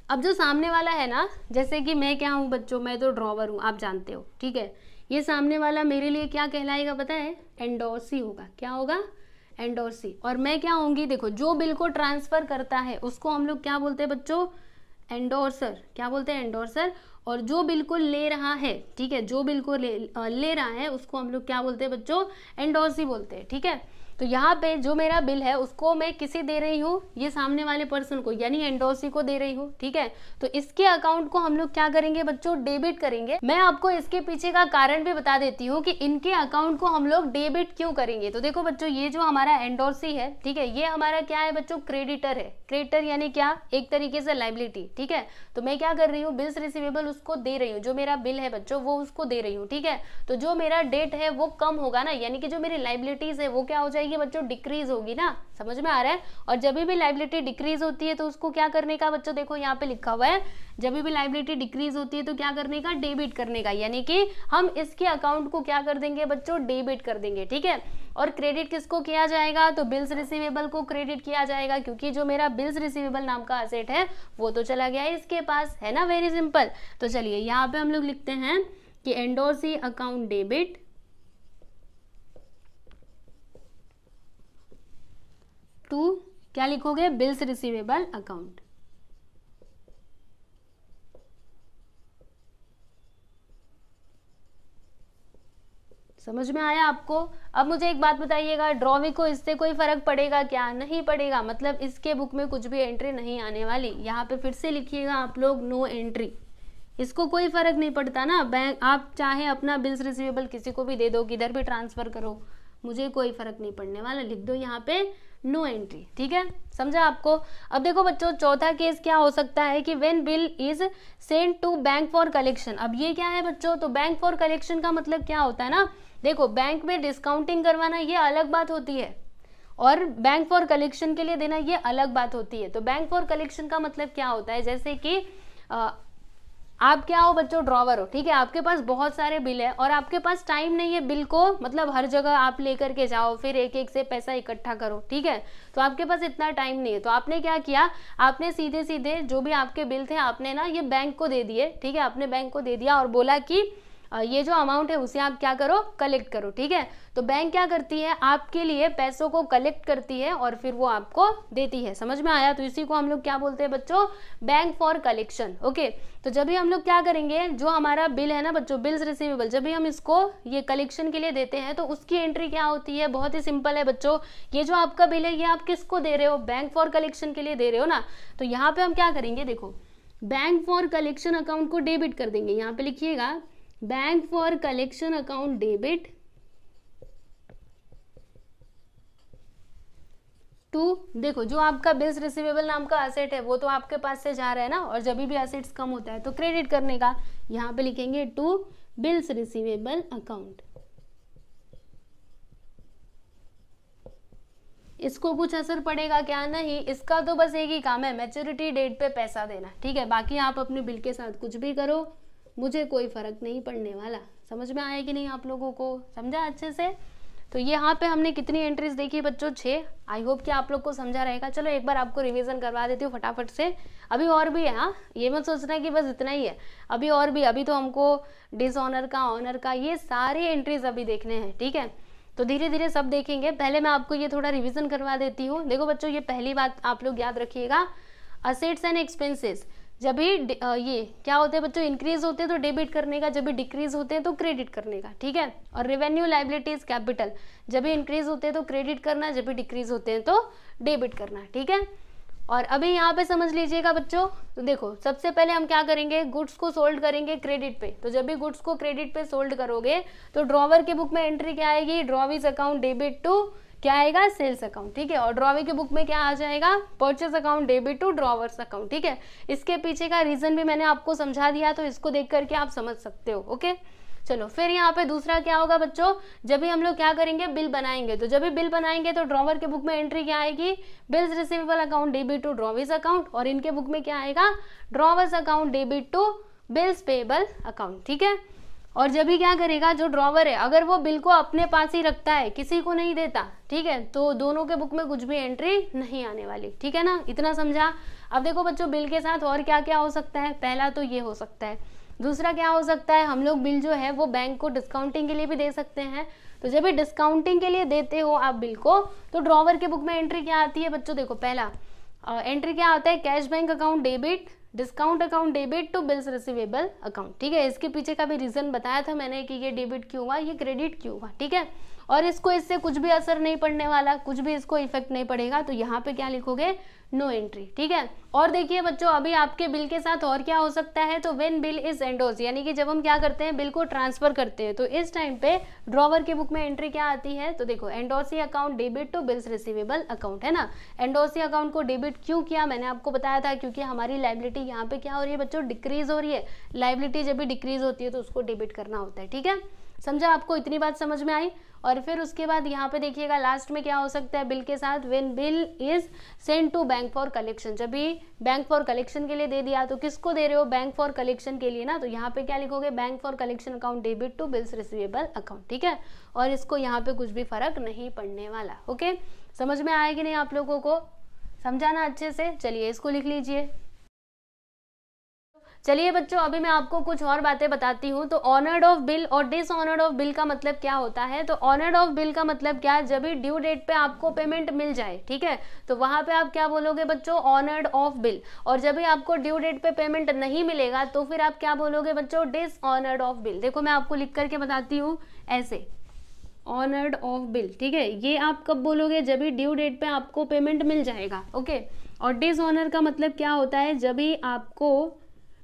अब जो सामने वाला है ना जैसे कि मैं क्या हूँ बच्चों मैं तो ड्रॉवर हूँ आप जानते हो ठीक है ये सामने वाला मेरे लिए क्या कहलाएगा पता है एंडोर्स ही होगा क्या होगा एंडोर्सी और मैं क्या होंगी देखो जो बिल को ट्रांसफ़र करता है उसको हम लोग क्या बोलते हैं बच्चों एंडोर्सर क्या बोलते हैं एंडोर्सर और जो बिल को ले रहा है ठीक है जो बिल को ले, ले रहा है उसको हम लोग क्या बोलते हैं बच्चों एंडोर्सी बोलते हैं ठीक है तो यहाँ पे जो मेरा बिल है उसको मैं किसे दे रही हूँ ये सामने वाले पर्सन को यानी एंडोसी को दे रही हूँ ठीक है तो इसके अकाउंट को हम लोग क्या करेंगे बच्चों डेबिट करेंगे मैं आपको इसके पीछे का कारण भी बता देती हूँ कि इनके अकाउंट को हम लोग डेबिट क्यों करेंगे तो देखो बच्चों ये जो हमारा एंडोसी है ठीक है ये हमारा क्या है बच्चों क्रेडिटर है क्रेडिटर यानी क्या एक तरीके से लाइबिलिटी ठीक है तो मैं क्या कर रही हूँ बिल्स रिसिवेबल उसको दे रही हूँ जो मेरा बिल है बच्चों वो उसको दे रही हूँ ठीक है तो जो मेरा डेट है वो कम होगा ना यानी कि जो मेरी लाइबिलिटीज है वो क्या हो जाएगी ये बच्चों डिक्रीज होगी ना समझ में आ रहा है और जब भी लाइबिलिटी डिक्रीज होती है तो उसको क्या करने का बच्चों देखो यहाँ पे लिखा हुआ है जब भी लाइबिलिटी डिक्रीज होती है तो क्या करने का डेबिट करने का यानी कि हम इसके अकाउंट को क्या कर देंगे बच्चों डेबिट कर देंगे ठीक है और क्रेडिट किसको किया जाएगा तो बिल्स रिसीवेबल को क्रेडिट किया जाएगा क्योंकि जो मेरा बिल्स रिसीवेबल नाम का असेट है वो तो चला गया है इसके पास है ना वेरी सिंपल तो चलिए यहाँ पे हम लोग लिखते हैं कि एंडोसी अकाउंट डेबिट टू क्या लिखोगे बिल्स रिसीवेबल अकाउंट समझ में आया आपको अब मुझे एक बात बताइएगा ड्रॉविंग को इससे कोई फर्क पड़ेगा क्या नहीं पड़ेगा मतलब इसके बुक में कुछ भी एंट्री नहीं आने वाली यहाँ पे फिर से लिखिएगा आप लोग नो एंट्री इसको कोई फर्क नहीं पड़ता ना बैंक आप चाहे अपना बिल्स रिसीवेबल किसी को भी दे दो किधर भी ट्रांसफर करो मुझे कोई फ़र्क नहीं पड़ने वाला लिख दो यहाँ पे नो एंट्री ठीक है समझा आपको अब देखो बच्चों चौथा केस क्या हो सकता है कि when bill is send to bank for collection अब ये क्या है बच्चों तो बैंक फॉर कलेक्शन का मतलब क्या होता है ना देखो बैंक में डिस्काउंटिंग करवाना ये अलग बात होती है और बैंक फॉर कलेक्शन के लिए देना ये अलग बात होती है तो बैंक फॉर कलेक्शन का मतलब क्या होता है जैसे कि आप क्या हो बच्चों ड्रॉवर हो ठीक है आपके पास बहुत सारे बिल है और आपके पास टाइम नहीं है बिल को मतलब हर जगह आप लेकर के जाओ फिर एक एक से पैसा इकट्ठा करो ठीक है तो आपके पास इतना टाइम नहीं है तो आपने क्या किया आपने सीधे सीधे जो भी आपके बिल थे आपने ना ये बैंक को दे दिए ठीक है आपने बैंक को दे दिया और बोला कि ये जो अमाउंट है उसे आप क्या करो कलेक्ट करो ठीक है तो बैंक क्या करती है आपके लिए पैसों को कलेक्ट करती है और फिर वो आपको देती है समझ में आया तो इसी को हम लोग क्या बोलते हैं बच्चों बैंक फॉर कलेक्शन ओके तो जब भी हम लोग क्या करेंगे जो हमारा बिल है ना बच्चों बिल्स रिसीवेबल जब भी हम इसको ये कलेक्शन के लिए देते हैं तो उसकी एंट्री क्या होती है बहुत ही सिंपल है बच्चों ये जो आपका बिल है ये आप किसको दे रहे हो बैंक फॉर कलेक्शन के लिए दे रहे हो ना तो यहाँ पे हम क्या करेंगे देखो बैंक फॉर कलेक्शन अकाउंट को डेबिट कर देंगे यहाँ पे लिखिएगा bank for collection account debit to देखो जो आपका बिल्स रिसीवेबल नाम का असेट है वो तो आपके पास से जा रहा है ना और जब भी असेट्स कम होता है तो क्रेडिट करने का यहां पे लिखेंगे टू बिल्स रिसीवेबल अकाउंट इसको कुछ असर पड़ेगा क्या नहीं इसका तो बस एक ही काम है मेच्योरिटी डेट पे पैसा देना ठीक है बाकी आप अपने बिल के साथ कुछ भी करो मुझे कोई फ़र्क नहीं पड़ने वाला समझ में आया कि नहीं आप लोगों को समझा अच्छे से तो यहाँ पे हमने कितनी एंट्रीज देखी बच्चों छः आई होप कि आप लोग को समझा रहेगा चलो एक बार आपको रिवीजन करवा देती हूँ फटाफट से अभी और भी है हाँ ये मत सोचना कि बस इतना ही है अभी और भी अभी तो हमको डिसऑनर का ऑनर का ये सारे एंट्रीज अभी देखने हैं ठीक है तो धीरे धीरे सब देखेंगे पहले मैं आपको ये थोड़ा रिविज़न करवा देती हूँ देखो बच्चों ये पहली बात आप लोग याद रखिएगा असेट्स एंड एक्सपेंसिस जब भी ये क्या होते हैं बच्चों इंक्रीज होते हैं तो डेबिट करने का जब भी डिक्रीज होते हैं तो क्रेडिट करने का ठीक है और रेवेन्यू लाइबिलिटीज कैपिटल जब भी इंक्रीज होते हैं तो क्रेडिट करना जब भी डिक्रीज होते हैं तो डेबिट करना ठीक है और अभी यहाँ पे समझ लीजिएगा बच्चों तो देखो सबसे पहले हम क्या करेंगे गुड्स को सोल्ड करेंगे क्रेडिट पे तो जब भी गुड्स को क्रेडिट पे सोल्ड करोगे तो ड्रॉवर के बुक में एंट्री क्या आएगी ड्रॉविज अकाउंट डेबिट टू क्या आएगा सेल्स अकाउंट ठीक है और ड्रॉवे के बुक में क्या आ जाएगा purchase account debit to drawer's account ठीक है इसके पीछे का रीजन भी मैंने आपको समझा दिया तो इसको देख करके आप समझ सकते हो ओके चलो फिर यहाँ पे दूसरा क्या होगा बच्चों जब भी हम लोग क्या करेंगे बिल बनाएंगे तो जब भी बिल बनाएंगे तो ड्रॉवर के बुक में एंट्री क्या आएगी bills receivable account debit to drawer's account और इनके बुक में क्या आएगा drawer's account debit to bills payable account ठीक है और जब भी क्या करेगा जो ड्रॉवर है अगर वो बिल को अपने पास ही रखता है किसी को नहीं देता ठीक है तो दोनों के बुक में कुछ भी एंट्री नहीं आने वाली ठीक है ना इतना समझा अब देखो बच्चों बिल के साथ और क्या क्या हो सकता है पहला तो ये हो सकता है दूसरा क्या हो सकता है हम लोग बिल जो है वो बैंक को डिस्काउंटिंग के लिए भी दे सकते हैं तो जब भी डिस्काउंटिंग के लिए देते हो आप बिल को तो ड्रॉवर के बुक में एंट्री क्या आती है बच्चों देखो पहला एंट्री क्या आता है cash bank account debit discount account debit to bills receivable account ठीक है इसके पीछे का भी रीज़न बताया था मैंने कि ये डेबिट क्यों हुआ ये क्रेडिट क्यों हुआ ठीक है और इसको इससे कुछ भी असर नहीं पड़ने वाला कुछ भी इसको इफेक्ट नहीं पड़ेगा तो यहाँ पे क्या लिखोगे नो एंट्री ठीक है और देखिए बच्चों अभी आपके बिल के साथ और क्या हो सकता है तो वेन बिल इज एंडोज यानी कि जब हम क्या करते हैं बिल को ट्रांसफर करते हैं तो इस टाइम पे ड्रॉवर के बुक में एंट्री क्या आती है तो देखो endorsee account debit to bills receivable account है ना एंडोसी अकाउंट को डेबिट क्यों किया मैंने आपको बताया था क्योंकि हमारी लाइबिलिटी यहाँ पे क्या हो रही है बच्चों डिक्रीज हो रही है लाइबिलिटी जब भी डिक्रीज होती है तो उसको डेबिट करना होता है ठीक है समझा आपको इतनी बात समझ में आई और फिर उसके बाद यहाँ पे देखिएगा लास्ट में क्या हो सकता है बिल के साथ when bill is send to bank for collection जब भी बैंक फॉर कलेक्शन के लिए दे दिया तो किसको दे रहे हो बैंक फॉर कलेक्शन के लिए ना तो यहाँ पे क्या लिखोगे bank for collection account debit to bills receivable account ठीक है और इसको यहाँ पे कुछ भी फर्क नहीं पड़ने वाला ओके समझ में आया कि नहीं आप लोगों को समझाना अच्छे से चलिए इसको लिख लीजिए चलिए बच्चों अभी मैं आपको कुछ और बातें बताती हूँ तो ऑनर्ड ऑफ बिल और डिसऑनर्ड ऑफ बिल का मतलब क्या होता है तो ऑनर्ड ऑफ बिल का मतलब क्या है जब ड्यू डेट पे आपको पेमेंट मिल जाए ठीक है तो वहां पे आप क्या बोलोगे बच्चों ऑनर्ड ऑफ बिल और जब भी आपको ड्यू डेट पे पेमेंट नहीं मिलेगा तो फिर आप क्या बोलोगे बच्चों डिसऑनर्ड ऑफ बिल देखो मैं आपको लिख करके बताती हूँ ऐसे ऑनर्ड ऑफ बिल ठीक है ये आप कब बोलोगे जब भी ड्यू डेट पे आपको पेमेंट मिल जाएगा ओके और डिसऑनर का मतलब क्या होता है जब भी आपको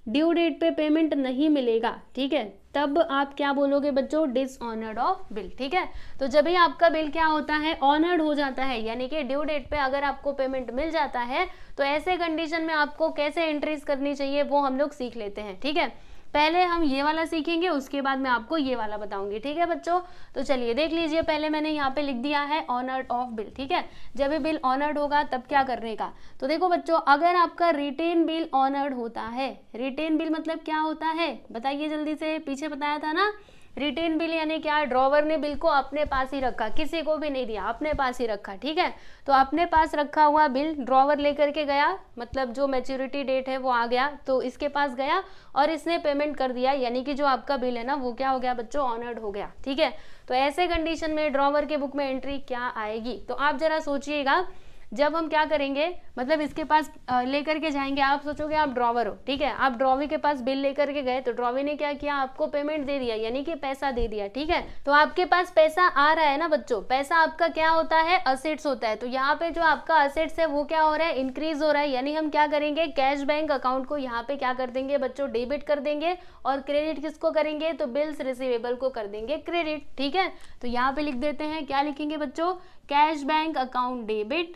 ड्यू डेट पे पेमेंट नहीं मिलेगा ठीक है तब आप क्या बोलोगे बच्चों डिसऑनर्ड ऑफ बिल ठीक है तो जब भी आपका बिल क्या होता है ऑनर्ड हो जाता है यानी कि ड्यू डेट पे अगर आपको पेमेंट मिल जाता है तो ऐसे कंडीशन में आपको कैसे एंट्रीज करनी चाहिए वो हम लोग सीख लेते हैं ठीक है पहले हम ये वाला सीखेंगे उसके बाद मैं आपको ये वाला बताऊंगी ठीक है बच्चों तो चलिए देख लीजिए पहले मैंने यहाँ पे लिख दिया है ऑनर्ड ऑफ बिल ठीक है जब ये बिल ऑनर्ड होगा तब क्या करने का तो देखो बच्चों अगर आपका रिटेन बिल ऑनर्ड होता है रिटेन बिल मतलब क्या होता है बताइए जल्दी से पीछे बताया था ना रिटेन बिल यानी क्या ड्रॉवर ने बिल को अपने पास ही रखा किसी को भी नहीं दिया अपने पास ही रखा ठीक है तो अपने पास रखा हुआ बिल ड्रॉवर लेकर के गया मतलब जो मेच्योरिटी डेट है वो आ गया तो इसके पास गया और इसने पेमेंट कर दिया यानी कि जो आपका बिल है ना वो क्या हो गया बच्चों ऑनर्ड हो गया ठीक है तो ऐसे कंडीशन में ड्रॉवर के बुक में एंट्री क्या आएगी तो आप जरा सोचिएगा जब हम क्या करेंगे मतलब इसके पास लेकर के जाएंगे आप सोचोगे आप ड्रॉवर हो ठीक है आप ड्रॉवी के पास बिल लेकर के गए तो ड्रॉवी ने क्या किया आपको पेमेंट दे दिया यानी कि पैसा दे दिया ठीक है तो आपके पास पैसा आ रहा है ना बच्चों पैसा आपका क्या होता है असेट्स होता है तो यहाँ पे जो आपका असेट्स है वो क्या हो रहा है इंक्रीज हो रहा है यानी हम क्या करेंगे कैश बैंक अकाउंट को यहाँ पे क्या कर देंगे बच्चों डेबिट कर देंगे और क्रेडिट किसको करेंगे तो बिल्स रिसिवेबल को कर देंगे क्रेडिट ठीक है तो यहाँ पे लिख देते हैं क्या लिखेंगे बच्चों कैश बैंक अकाउंट डेबिट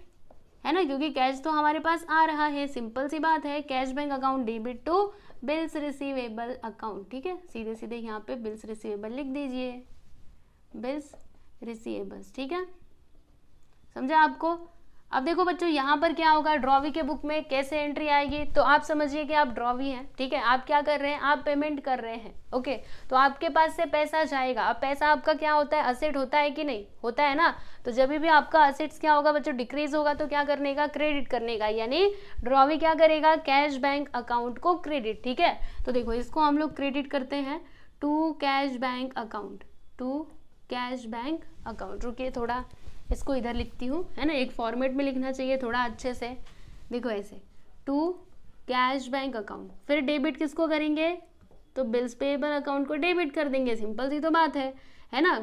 है ना क्योंकि कैश तो हमारे पास आ रहा है सिंपल सी बात है cash bank account debit to bills receivable account ठीक है सीधे सीधे यहाँ पे बिल्स रिसीवेबल लिख दीजिए बिल्स रिसीवेबल्स ठीक है समझा आपको अब देखो बच्चों यहाँ पर क्या होगा ड्रॉवी के बुक में कैसे एंट्री आएगी तो आप समझिए कि आप ड्रॉवी हैं ठीक है आप क्या कर रहे हैं आप पेमेंट कर रहे हैं ओके तो आपके पास से पैसा जाएगा अब पैसा आपका क्या होता है असेट होता है कि नहीं होता है ना तो जब भी आपका असेट्स क्या होगा बच्चों डिक्रीज होगा तो क्या करने का क्रेडिट करने का यानी ड्रॉवी क्या करेगा कैश बैंक अकाउंट को क्रेडिट ठीक है तो देखो इसको हम लोग क्रेडिट करते हैं to cash bank account to cash bank account रुकिए थोड़ा इसको इधर लिखती हूँ है ना एक फॉर्मेट में लिखना चाहिए थोड़ा अच्छे से देखो ऐसे टू कैश बैंक अकाउंट फिर डेबिट किसको करेंगे तो बिल्स पेबल अकाउंट को डेबिट कर देंगे सिंपल सी तो बात है है ना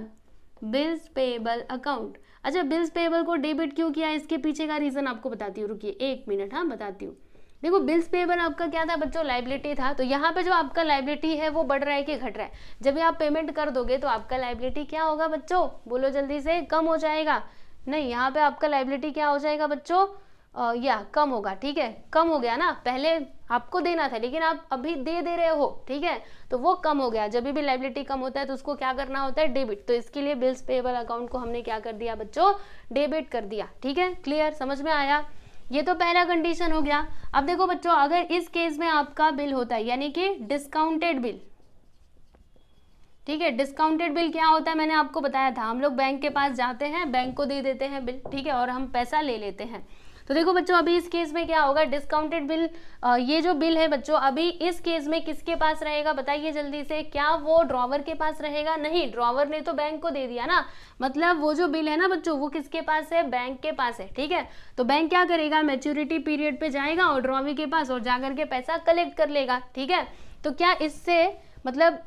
बिल्स पेबल अकाउंट अच्छा बिल्स पेबल को डेबिट क्यों किया इसके पीछे का रीज़न आपको बताती हूँ रुकिए एक मिनट हाँ बताती हूँ देखो बिल्स पेबल आपका क्या था बच्चों लाइबिलिटी था तो यहाँ पे जो आपका लाइबिलिटी है वो बढ़ रहा है कि घट रहा है जब भी आप पेमेंट कर दोगे तो आपका लाइबिलिटी क्या होगा बच्चों बोलो जल्दी से कम हो जाएगा नहीं यहाँ पे आपका लाइबिलिटी क्या हो जाएगा बच्चों या कम होगा ठीक है कम हो गया ना पहले आपको देना था लेकिन आप अभी दे दे रहे हो ठीक है तो वो कम हो गया जब भी लाइबिलिटी कम होता है तो उसको क्या करना होता है डेबिट तो इसके लिए बिल्स पेबल अकाउंट को हमने क्या कर दिया बच्चों डेबिट कर दिया ठीक है क्लियर समझ में आया ये तो पहला कंडीशन हो गया अब देखो बच्चों अगर इस केस में आपका बिल होता है यानी कि डिस्काउंटेड बिल ठीक है डिस्काउंटेड बिल क्या होता है मैंने आपको बताया था हम लोग बैंक के पास जाते हैं बैंक को दे देते हैं बिल ठीक है और हम पैसा ले लेते हैं तो देखो बच्चों अभी इस केस में क्या होगा डिस्काउंटेड बिल ये जो बिल है बच्चों अभी इस केस में किसके पास रहेगा बताइए जल्दी से क्या वो ड्रॉवर के पास रहेगा नहीं ड्रॉवर ने तो बैंक को दे दिया ना मतलब वो जो बिल है ना बच्चों वो किसके पास है बैंक के पास है ठीक है तो बैंक क्या करेगा मेच्योरिटी पीरियड पे जाएगा और ड्रॉवी के पास और जाकर के पैसा कलेक्ट कर लेगा ठीक है तो क्या इससे मतलब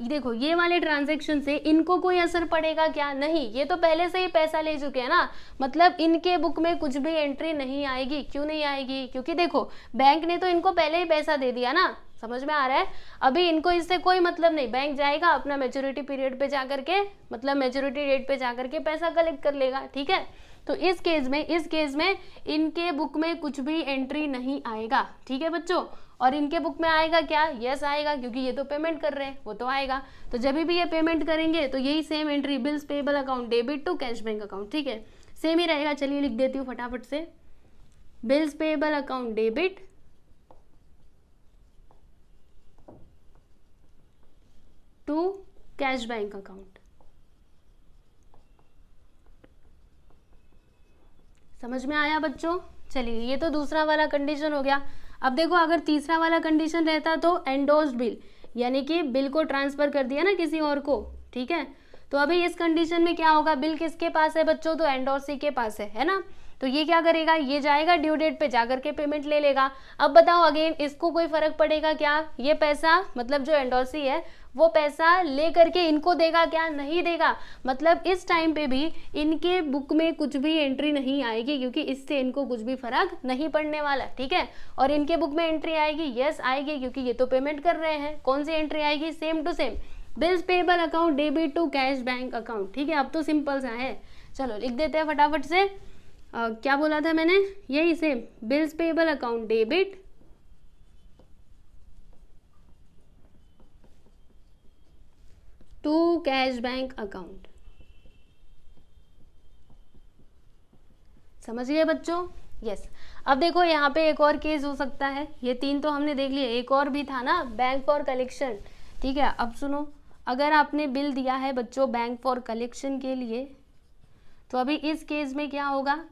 देखो ये वाले ट्रांजेक्शन से इनको कोई असर पड़ेगा क्या नहीं ये तो पहले से ही पैसा ले चुके हैं ना मतलब इनके बुक में कुछ भी एंट्री नहीं आएगी क्यों नहीं आएगी क्योंकि देखो बैंक ने तो इनको पहले ही पैसा दे दिया ना समझ में आ रहा है अभी इनको इससे कोई मतलब नहीं बैंक जाएगा अपना मेच्योरिटी पीरियड पे जा करके मतलब मेच्योरिटी डेट पे जा करके पैसा कलेक्ट कर लेगा ठीक है तो इस केस में इस केस में इनके बुक में कुछ भी एंट्री नहीं आएगा ठीक है बच्चों और इनके बुक में आएगा क्या यस आएगा क्योंकि ये तो पेमेंट कर रहे हैं वो तो आएगा तो जब भी ये पेमेंट करेंगे तो यही same entry bills payable account debit to cash bank account ठीक है सेम ही रहेगा चलिए लिख देती हूँ फटाफट से bills payable account debit to cash bank account समझ में आया बच्चों चलिए ये तो दूसरा वाला कंडीशन हो गया अब देखो अगर तीसरा वाला कंडीशन रहता तो एंडोज बिल यानी कि बिल को ट्रांसफर कर दिया ना किसी और को ठीक है तो अभी इस कंडीशन में क्या होगा बिल किसके पास है बच्चों तो एंडोसी के पास है है ना तो ये क्या करेगा ये जाएगा ड्यू डेट पे जाकर के पेमेंट ले लेगा अब बताओ अगेन इसको कोई फर्क पड़ेगा क्या ये पैसा मतलब जो एंडोसी है वो पैसा ले करके इनको देगा क्या नहीं देगा मतलब इस टाइम पे भी इनके बुक में कुछ भी एंट्री नहीं आएगी क्योंकि इससे इनको कुछ भी फर्क नहीं पड़ने वाला ठीक है और इनके बुक में एंट्री आएगी यस आएगी क्योंकि ये तो पेमेंट कर रहे हैं कौन सी एंट्री आएगी same to same bills payable account debit to cash bank account ठीक है अब तो सिंपल सा है चलो लिख देते हैं फटाफट से आ, क्या बोला था मैंने यही same bills payable account debit to cash bank account समझ गए बच्चों यस yes. अब देखो यहाँ पे एक और केस हो सकता है ये तीन तो हमने देख लिया एक और भी था ना बैंक फॉर कलेक्शन ठीक है अब सुनो अगर आपने बिल दिया है बच्चों बैंक फॉर कलेक्शन के लिए तो अभी इस केस में क्या होगा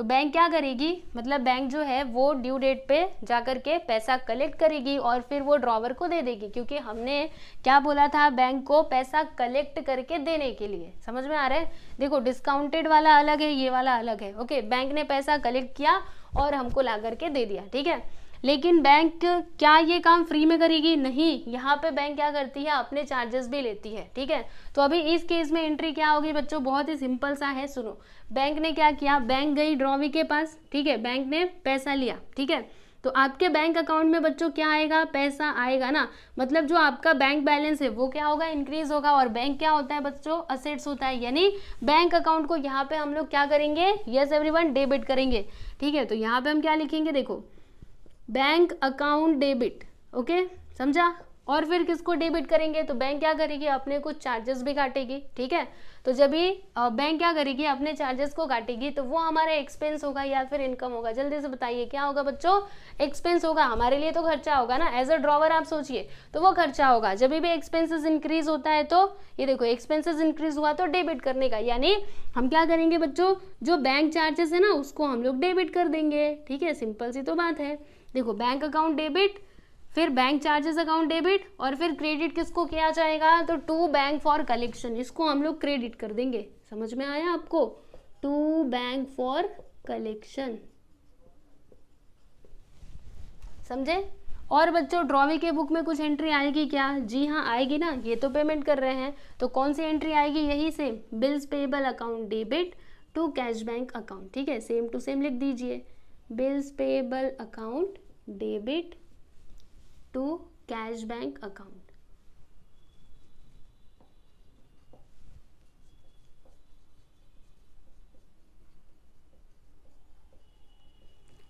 तो बैंक क्या करेगी मतलब बैंक जो है वो ड्यू डेट पे जाकर के पैसा कलेक्ट करेगी और फिर वो ड्रॉवर को दे देगी क्योंकि हमने क्या बोला था बैंक को पैसा कलेक्ट करके देने के लिए समझ में आ रहा है देखो डिस्काउंटेड वाला अलग है ये वाला अलग है ओके बैंक ने पैसा कलेक्ट किया और हमको ला करके दे दिया ठीक है लेकिन बैंक क्या ये काम फ्री में करेगी नहीं यहाँ पे बैंक क्या करती है अपने चार्जेस भी लेती है ठीक है तो अभी इस केस में एंट्री क्या होगी बच्चों बहुत ही सिंपल सा है सुनो बैंक ने क्या किया बैंक गई ड्रॉवी के पास ठीक है बैंक ने पैसा लिया ठीक है तो आपके बैंक अकाउंट में बच्चों क्या आएगा पैसा आएगा ना मतलब जो आपका बैंक बैलेंस है वो क्या होगा इंक्रीज होगा और बैंक क्या होता है बच्चों असेट्स होता है यानी बैंक अकाउंट को यहाँ पे हम लोग क्या करेंगे यस एवरी डेबिट करेंगे ठीक है तो यहाँ पे हम क्या लिखेंगे देखो बैंक अकाउंट डेबिट ओके समझा और फिर किसको डेबिट करेंगे तो बैंक क्या करेगी अपने कुछ चार्जेस भी काटेगी ठीक है तो जब भी बैंक क्या करेगी अपने चार्जेस को काटेगी तो वो हमारा एक्सपेंस होगा या फिर इनकम होगा जल्दी से बताइए क्या होगा बच्चों एक्सपेंस होगा हमारे लिए तो खर्चा होगा ना एज अ ड्रॉवर आप सोचिए तो वो खर्चा होगा जब भी एक्सपेंसेस इंक्रीज होता है तो ये देखो एक्सपेंसेस इंक्रीज हुआ तो डेबिट करने का यानी हम क्या करेंगे बच्चों जो बैंक चार्जेस है ना उसको हम लोग डेबिट कर देंगे ठीक है सिंपल सी तो बात है देखो बैंक अकाउंट डेबिट फिर बैंक चार्जेस अकाउंट डेबिट और फिर क्रेडिट किसको किया जाएगा तो टू बैंक फॉर कलेक्शन इसको हम लोग क्रेडिट कर देंगे समझ में आया आपको टू बैंक फॉर कलेक्शन समझे और बच्चों ड्रॉवी के बुक में कुछ एंट्री आएगी क्या जी हाँ आएगी ना ये तो पेमेंट कर रहे हैं तो कौन सी एंट्री आएगी यही same bills payable account debit to cash bank account ठीक है सेम टू सेम लिख दीजिए bills payable account debit to cash bank account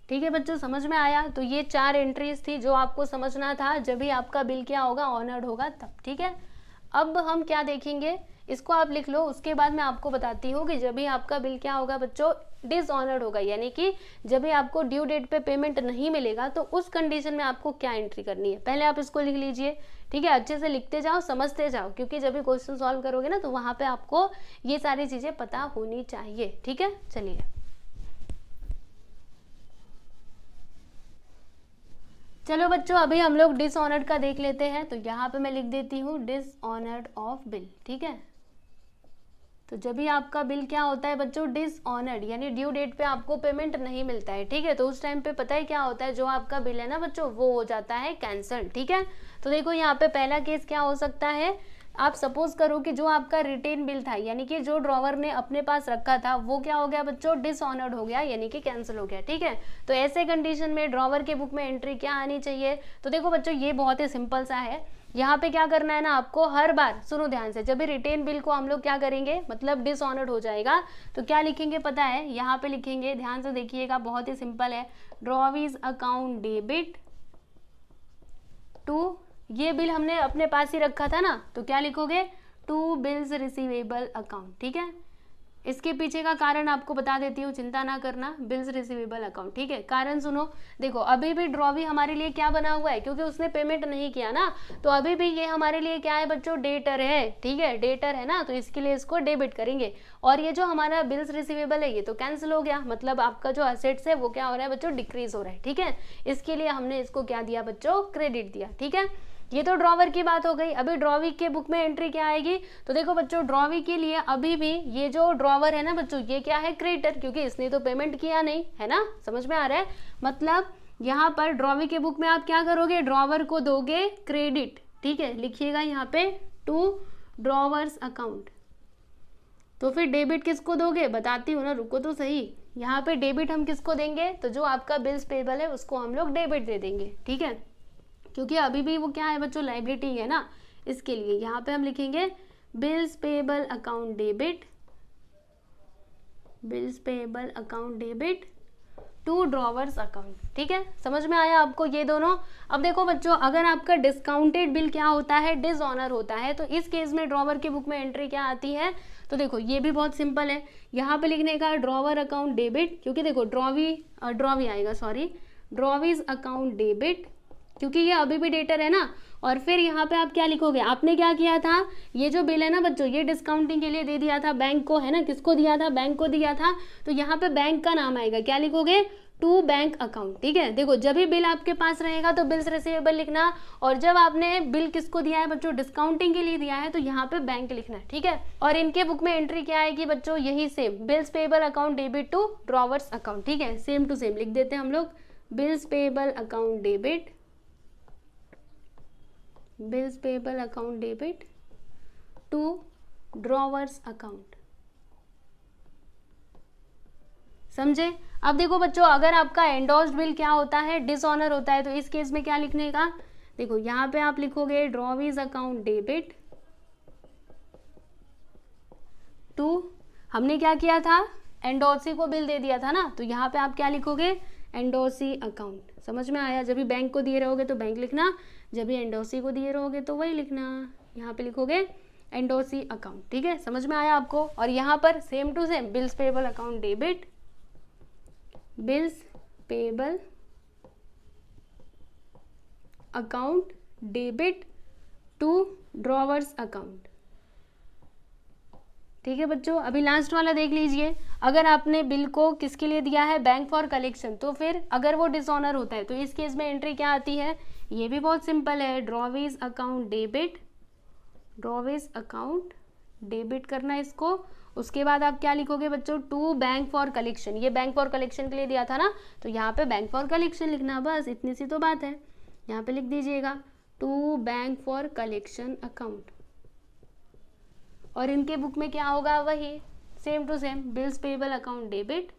ठीक है बच्चों समझ में आया तो ये चार एंट्रीज थी जो आपको समझना था जब भी आपका बिल क्या होगा ऑनर्ड होगा तब ठीक है अब हम क्या देखेंगे इसको आप लिख लो उसके बाद मैं आपको बताती हूँ कि जब भी आपका बिल क्या होगा बच्चों डिसऑनर्ड होगा यानी कि जब भी आपको ड्यू डेट पे पेमेंट नहीं मिलेगा तो उस कंडीशन में आपको क्या एंट्री करनी है पहले आप इसको लिख लीजिए ठीक है अच्छे से लिखते जाओ समझते जाओ क्योंकि जब भी क्वेश्चन सॉल्व करोगे ना तो वहाँ पे आपको ये सारी चीज़ें पता होनी चाहिए ठीक है चलिए चलो बच्चों अभी हम लोग डिसऑनर्ड का देख लेते हैं तो यहाँ पे मैं लिख देती हूँ डिसऑनर्ड ऑफ बिल ठीक है तो जब भी आपका बिल क्या होता है बच्चों डिसऑनर्ड यानी ड्यू डेट पे आपको पेमेंट नहीं मिलता है ठीक है तो उस टाइम पे पता है क्या होता है जो आपका बिल है ना बच्चों वो हो जाता है कैंसल ठीक है तो देखो यहाँ पे पहला केस क्या हो सकता है आप सपोज करो कि जो आपका रिटेन बिल था यानी कि जो ड्रॉवर ने अपने पास रखा था वो क्या हो गया बच्चों डिसऑनर्ड हो गया यानी कि कैंसिल हो गया ठीक है तो ऐसे कंडीशन में ड्रॉवर के बुक में एंट्री क्या आनी चाहिए तो देखो बच्चों ये बहुत ही सिंपल सा है यहाँ पे क्या करना है ना आपको हर बार सुनो ध्यान से जब भी रिटेन बिल को हम लोग क्या करेंगे मतलब डिसऑनर्ड हो जाएगा तो क्या लिखेंगे पता है यहाँ पे लिखेंगे ध्यान से देखिएगा बहुत ही सिंपल है ड्रॉविज अकाउंट डेबिट टू ये बिल हमने अपने पास ही रखा था ना तो क्या लिखोगे टू बिल्स रिसीवेबल अकाउंट ठीक है इसके पीछे का कारण आपको बता देती हूँ चिंता ना करना बिल्स रिसीवेबल अकाउंट ठीक है कारण सुनो देखो अभी भी ड्रॉवी हमारे लिए क्या बना हुआ है क्योंकि उसने पेमेंट नहीं किया ना तो अभी भी ये हमारे लिए क्या है बच्चों डेटर है ठीक है डेटर है ना तो इसके लिए इसको डेबिट करेंगे और ये जो हमारा बिल्स रिसिवेबल है ये तो कैंसिल हो गया मतलब आपका जो असेट्स है वो क्या हो रहा है बच्चों डिक्रीज हो रहा है ठीक है इसके लिए हमने इसको क्या दिया बच्चों क्रेडिट दिया ठीक है ये तो ड्रॉवर की बात हो गई अभी ड्रॉवी के बुक में एंट्री क्या आएगी तो देखो बच्चों ड्रॉवी के लिए अभी भी ये जो ड्रॉवर है ना बच्चों ये क्या है क्रेडिटर क्योंकि इसने तो पेमेंट किया नहीं है ना समझ में आ रहा है मतलब यहाँ पर ड्रॉवी के बुक में आप क्या करोगे ड्रॉवर को दोगे क्रेडिट ठीक है लिखिएगा यहाँ पे टू ड्रॉवर्स अकाउंट तो फिर डेबिट किसको दोगे बताती हूँ ना रुको तो सही यहाँ पे डेबिट हम किसको देंगे तो जो आपका बिल्स पेबल है उसको हम लोग डेबिट दे देंगे ठीक है क्योंकि अभी भी वो क्या है बच्चों लाइबिलिटी है ना इसके लिए यहाँ पे हम लिखेंगे bills payable account debit bills payable account debit to drawer's account ठीक है समझ में आया आपको ये दोनों अब देखो बच्चों अगर आपका डिस्काउंटेड बिल क्या होता है डिसऑनर होता है तो इस केस में ड्रॉवर के बुक में एंट्री क्या आती है तो देखो ये भी बहुत सिंपल है यहाँ पे लिखने का ड्रॉवर अकाउंट डेबिट क्योंकि देखो ड्रॉवी ड्रॉवी आएगा सॉरी ड्रॉवीज अकाउंट डेबिट क्योंकि ये अभी भी डेटर है ना और फिर यहाँ पे आप क्या लिखोगे आपने क्या किया था ये जो बिल है ना बच्चों ये डिस्काउंटिंग के लिए दे दिया था बैंक को है ना किसको दिया था बैंक को दिया था तो यहाँ पे बैंक का नाम आएगा क्या लिखोगे टू बैंक अकाउंट ठीक है देखो जब भी बिल आपके पास रहेगा तो बिल्स रिसिवेबल लिखना और जब आपने बिल किसको दिया है बच्चों डिस्काउंटिंग के लिए दिया है तो यहाँ पे बैंक लिखना है ठीक है और इनके बुक में एंट्री क्या आएगी बच्चों यही same bills payable account debit to drawer's account ठीक है सेम टू सेम लिख देते हैं हम लोग bills payable account debit bills payable account debit to drawers account समझे अब देखो बच्चों अगर आपका एंडोज बिल क्या होता है डिसऑनर होता है तो इस केस में क्या लिखने का देखो यहाँ पे आप लिखोगे ड्रॉवीज अकाउंट डेबिट टू हमने क्या किया था एंडोसी को बिल दे दिया था ना तो यहां पे आप क्या लिखोगे एंडोसी अकाउंट समझ में आया जब भी बैंक को दिए रहोगे तो बैंक लिखना जब भी एंडोसी को दिए रहोगे तो वही लिखना यहाँ पे लिखोगे एंडोसी अकाउंट ठीक है समझ में आया आपको और यहाँ पर same to same bills payable account debit bills payable account debit to drawer's account ठीक है बच्चों अभी लास्ट वाला देख लीजिए अगर आपने बिल को किसके लिए दिया है बैंक फॉर कलेक्शन तो फिर अगर वो डिसऑनर होता है तो इस केस में एंट्री क्या आती है ये भी बहुत सिंपल है drawee's account debit drawee's account debit करना है इसको उसके बाद आप क्या लिखोगे बच्चों टू बैंक फॉर कलेक्शन ये बैंक फॉर कलेक्शन के लिए दिया था ना तो यहाँ पे बैंक फॉर कलेक्शन लिखना बस इतनी सी तो बात है यहाँ पे लिख दीजिएगा to bank for collection account और इनके बुक में क्या होगा वही same to same bills payable account debit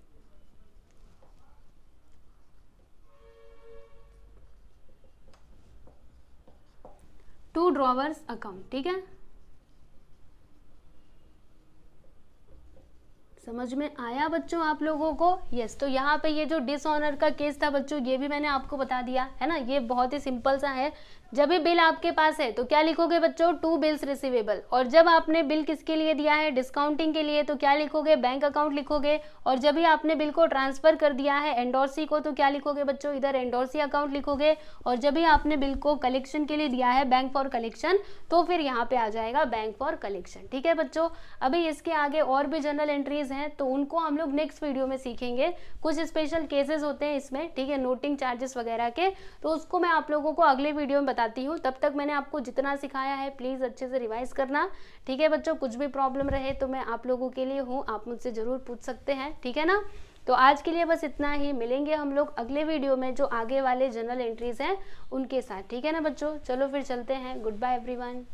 to drawer's account ठीक है समझ में आया बच्चों आप लोगों को यस तो यहाँ पे ये जो डिसऑनर का केस था बच्चों ये भी मैंने आपको बता दिया है ना ये बहुत ही सिंपल सा है जब भी बिल आपके पास है तो क्या लिखोगे बच्चों टू बिल्स रिसीवेबल और जब आपने बिल किसके लिए दिया है डिस्काउंटिंग के लिए तो क्या लिखोगे बैंक अकाउंट लिखोगे और जब भी आपने बिल को ट्रांसफर कर दिया है एंडोर्सी को तो क्या लिखोगे बच्चों इधर एंडोर्सी अकाउंट लिखोगे और जब भी आपने बिल को कलेक्शन के लिए दिया है बैंक फॉर कलेक्शन तो फिर यहाँ पे आ जाएगा बैंक फॉर कलेक्शन ठीक है बच्चों अभी इसके आगे और भी जनरल एंट्रीज हैं तो उनको हम लोग नेक्स्ट वीडियो में सीखेंगे कुछ स्पेशल केसेस होते हैं इसमें ठीक है नोटिंग चार्जेस वगैरह के तो उसको मैं आप लोगों को अगले वीडियो में बताती हूँ तब तक मैंने आपको जितना सिखाया है प्लीज़ अच्छे से रिवाइज़ करना ठीक है बच्चों कुछ भी प्रॉब्लम रहे तो मैं आप लोगों के लिए हूँ आप मुझसे ज़रूर पूछ सकते हैं ठीक है ना तो आज के लिए बस इतना ही मिलेंगे हम लोग अगले वीडियो में जो आगे वाले जनरल एंट्रीज हैं उनके साथ ठीक है ना बच्चों चलो फिर चलते हैं गुड बाय एवरीवन